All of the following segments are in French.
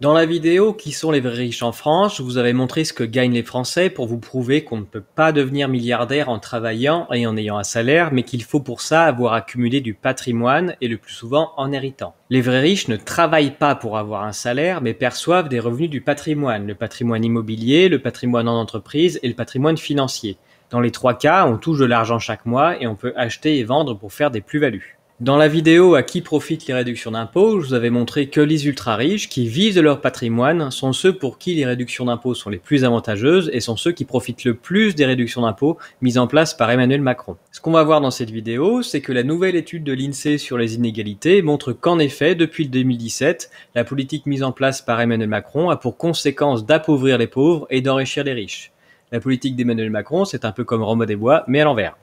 Dans la vidéo Qui sont les vrais riches en France, vous avez montré ce que gagnent les Français pour vous prouver qu'on ne peut pas devenir milliardaire en travaillant et en ayant un salaire, mais qu'il faut pour ça avoir accumulé du patrimoine et le plus souvent en héritant. Les vrais riches ne travaillent pas pour avoir un salaire, mais perçoivent des revenus du patrimoine, le patrimoine immobilier, le patrimoine en entreprise et le patrimoine financier. Dans les trois cas, on touche de l'argent chaque mois et on peut acheter et vendre pour faire des plus-values. Dans la vidéo à qui profitent les réductions d'impôts, je vous avais montré que les ultra-riches qui vivent de leur patrimoine sont ceux pour qui les réductions d'impôts sont les plus avantageuses et sont ceux qui profitent le plus des réductions d'impôts mises en place par Emmanuel Macron. Ce qu'on va voir dans cette vidéo, c'est que la nouvelle étude de l'INSEE sur les inégalités montre qu'en effet, depuis 2017, la politique mise en place par Emmanuel Macron a pour conséquence d'appauvrir les pauvres et d'enrichir les riches. La politique d'Emmanuel Macron, c'est un peu comme Romain des Bois, mais à l'envers.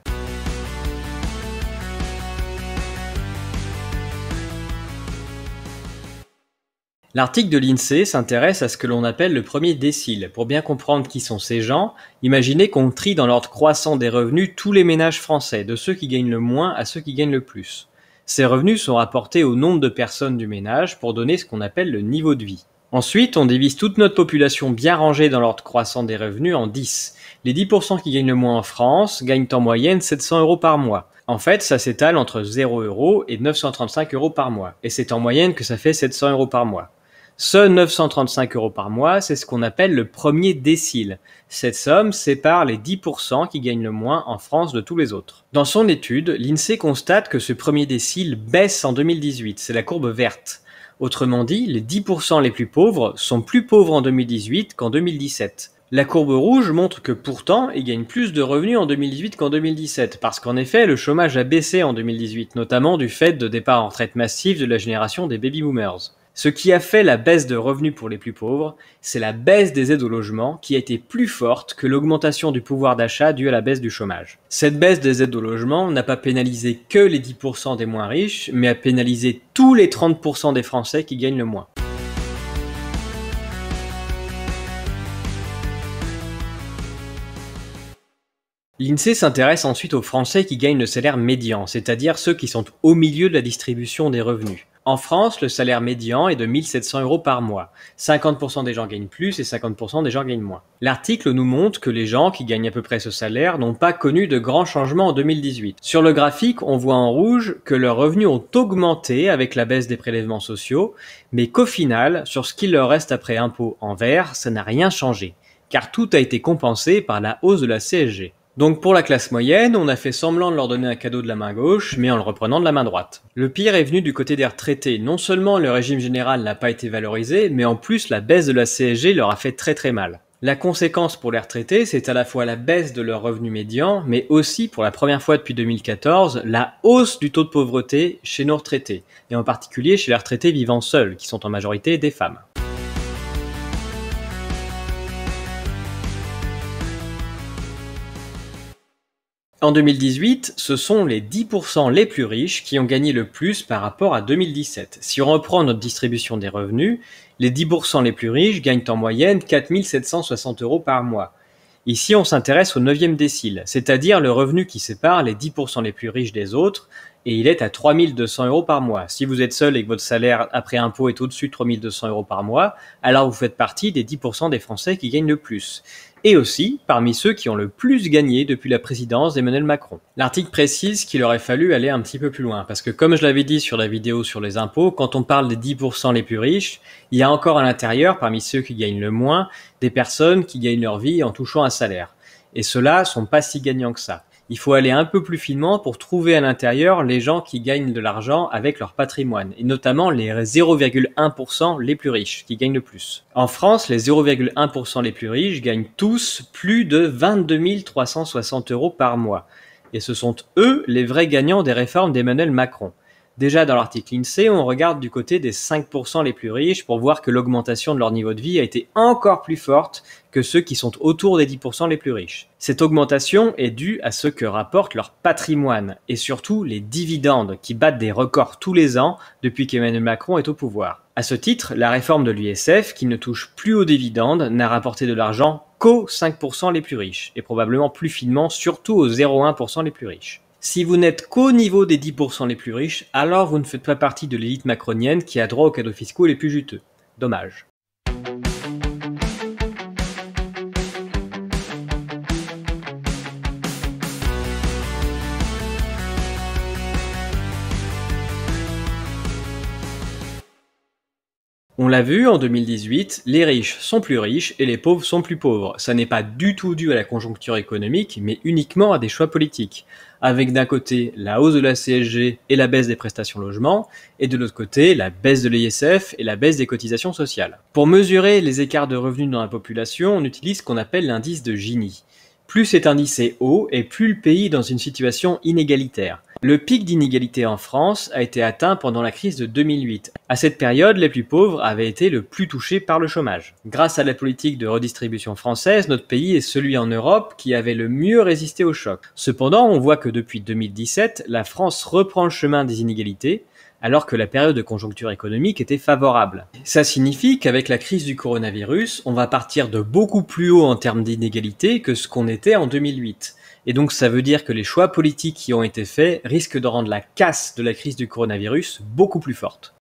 L'article de l'INSEE s'intéresse à ce que l'on appelle le premier décile. Pour bien comprendre qui sont ces gens, imaginez qu'on trie dans l'ordre croissant des revenus tous les ménages français, de ceux qui gagnent le moins à ceux qui gagnent le plus. Ces revenus sont rapportés au nombre de personnes du ménage pour donner ce qu'on appelle le niveau de vie. Ensuite, on divise toute notre population bien rangée dans l'ordre croissant des revenus en 10. Les 10% qui gagnent le moins en France gagnent en moyenne 700 euros par mois. En fait, ça s'étale entre 0 euros et 935 euros par mois. Et c'est en moyenne que ça fait 700 euros par mois. Ce 935 euros par mois, c'est ce qu'on appelle le premier décile. Cette somme sépare les 10% qui gagnent le moins en France de tous les autres. Dans son étude, l'INSEE constate que ce premier décile baisse en 2018, c'est la courbe verte. Autrement dit, les 10% les plus pauvres sont plus pauvres en 2018 qu'en 2017. La courbe rouge montre que pourtant, ils gagnent plus de revenus en 2018 qu'en 2017, parce qu'en effet, le chômage a baissé en 2018, notamment du fait de départs en retraite massive de la génération des baby-boomers. Ce qui a fait la baisse de revenus pour les plus pauvres, c'est la baisse des aides au logement qui a été plus forte que l'augmentation du pouvoir d'achat due à la baisse du chômage. Cette baisse des aides au logement n'a pas pénalisé que les 10% des moins riches, mais a pénalisé tous les 30% des Français qui gagnent le moins. L'INSEE s'intéresse ensuite aux Français qui gagnent le salaire médian, c'est-à-dire ceux qui sont au milieu de la distribution des revenus. En France, le salaire médian est de 1700 euros par mois. 50% des gens gagnent plus et 50% des gens gagnent moins. L'article nous montre que les gens qui gagnent à peu près ce salaire n'ont pas connu de grands changements en 2018. Sur le graphique, on voit en rouge que leurs revenus ont augmenté avec la baisse des prélèvements sociaux, mais qu'au final, sur ce qu'il leur reste après impôts en vert, ça n'a rien changé, car tout a été compensé par la hausse de la CSG. Donc pour la classe moyenne, on a fait semblant de leur donner un cadeau de la main gauche, mais en le reprenant de la main droite. Le pire est venu du côté des retraités. Non seulement le régime général n'a pas été valorisé, mais en plus la baisse de la CSG leur a fait très très mal. La conséquence pour les retraités, c'est à la fois la baisse de leur revenu médian, mais aussi, pour la première fois depuis 2014, la hausse du taux de pauvreté chez nos retraités, et en particulier chez les retraités vivant seuls, qui sont en majorité des femmes. En 2018, ce sont les 10% les plus riches qui ont gagné le plus par rapport à 2017. Si on reprend notre distribution des revenus, les 10% les plus riches gagnent en moyenne 4760 euros par mois. Ici, on s'intéresse au 9e décile, c'est-à-dire le revenu qui sépare les 10% les plus riches des autres et il est à 3200 euros par mois. Si vous êtes seul et que votre salaire après impôt est au-dessus de 3200 euros par mois, alors vous faites partie des 10% des Français qui gagnent le plus. Et aussi parmi ceux qui ont le plus gagné depuis la présidence d'Emmanuel Macron. L'article précise qu'il aurait fallu aller un petit peu plus loin, parce que comme je l'avais dit sur la vidéo sur les impôts, quand on parle des 10% les plus riches, il y a encore à l'intérieur, parmi ceux qui gagnent le moins, des personnes qui gagnent leur vie en touchant un salaire. Et ceux-là sont pas si gagnants que ça il faut aller un peu plus finement pour trouver à l'intérieur les gens qui gagnent de l'argent avec leur patrimoine, et notamment les 0,1% les plus riches, qui gagnent le plus. En France, les 0,1% les plus riches gagnent tous plus de 22 360 euros par mois, et ce sont eux les vrais gagnants des réformes d'Emmanuel Macron. Déjà dans l'article INSEE, on regarde du côté des 5% les plus riches pour voir que l'augmentation de leur niveau de vie a été encore plus forte que ceux qui sont autour des 10% les plus riches. Cette augmentation est due à ce que rapportent leur patrimoine et surtout les dividendes qui battent des records tous les ans depuis qu'Emmanuel Macron est au pouvoir. À ce titre, la réforme de l'USF, qui ne touche plus aux dividendes, n'a rapporté de l'argent qu'aux 5% les plus riches, et probablement plus finement surtout aux 0,1% les plus riches. Si vous n'êtes qu'au niveau des 10% les plus riches, alors vous ne faites pas partie de l'élite macronienne qui a droit aux cadeaux fiscaux les plus juteux. Dommage. On l'a vu en 2018, les riches sont plus riches et les pauvres sont plus pauvres. Ça n'est pas du tout dû à la conjoncture économique, mais uniquement à des choix politiques. Avec d'un côté la hausse de la CSG et la baisse des prestations logement, et de l'autre côté la baisse de l'ISF et la baisse des cotisations sociales. Pour mesurer les écarts de revenus dans la population, on utilise ce qu'on appelle l'indice de Gini. Plus cet indice est haut, et plus le pays est dans une situation inégalitaire. Le pic d'inégalité en France a été atteint pendant la crise de 2008. À cette période, les plus pauvres avaient été le plus touchés par le chômage. Grâce à la politique de redistribution française, notre pays est celui en Europe qui avait le mieux résisté au choc. Cependant, on voit que depuis 2017, la France reprend le chemin des inégalités, alors que la période de conjoncture économique était favorable. Ça signifie qu'avec la crise du coronavirus, on va partir de beaucoup plus haut en termes d'inégalité que ce qu'on était en 2008. Et donc ça veut dire que les choix politiques qui ont été faits risquent de rendre la casse de la crise du coronavirus beaucoup plus forte.